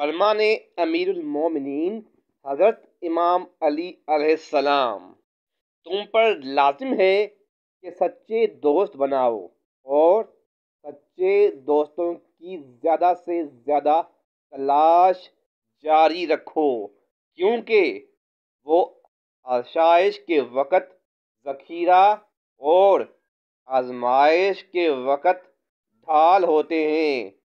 फरमान अमीरमिन हज़रत इमाम अली अलैहिस्सलाम तुम पर लाजिम है कि सच्चे दोस्त बनाओ और सच्चे दोस्तों की ज़्यादा से ज़्यादा तलाश जारी रखो क्योंकि वो आशाइश के वक़्त ज़खीरा और आजमाइश के वक़्त ढाल होते हैं